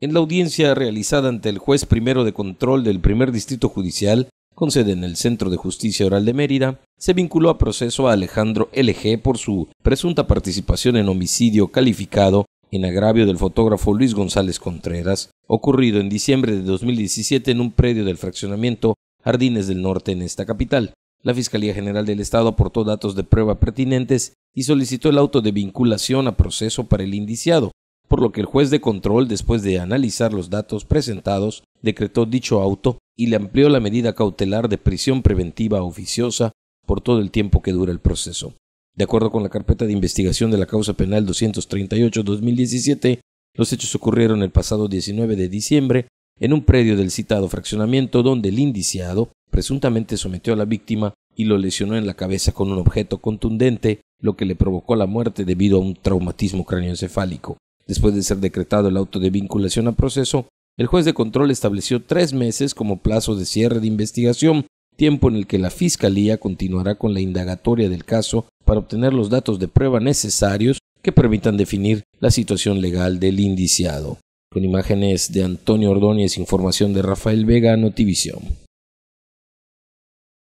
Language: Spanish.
en la audiencia realizada ante el juez primero de control del primer distrito judicial, con sede en el Centro de Justicia Oral de Mérida, se vinculó a proceso a Alejandro LG por su presunta participación en homicidio calificado en agravio del fotógrafo Luis González Contreras, ocurrido en diciembre de 2017 en un predio del fraccionamiento Jardines del Norte en esta capital. La Fiscalía General del Estado aportó datos de prueba pertinentes y solicitó el auto de vinculación a proceso para el indiciado, por lo que el juez de control, después de analizar los datos presentados, decretó dicho auto y le amplió la medida cautelar de prisión preventiva oficiosa por todo el tiempo que dura el proceso. De acuerdo con la carpeta de investigación de la causa penal 238-2017, los hechos ocurrieron el pasado 19 de diciembre en un predio del citado fraccionamiento donde el indiciado presuntamente sometió a la víctima y lo lesionó en la cabeza con un objeto contundente, lo que le provocó la muerte debido a un traumatismo cráneoencefálico. Después de ser decretado el auto de vinculación a proceso, el juez de control estableció tres meses como plazo de cierre de investigación, tiempo en el que la Fiscalía continuará con la indagatoria del caso para obtener los datos de prueba necesarios que permitan definir la situación legal del indiciado. Con imágenes de Antonio Ordóñez, información de Rafael Vega, Notivisión.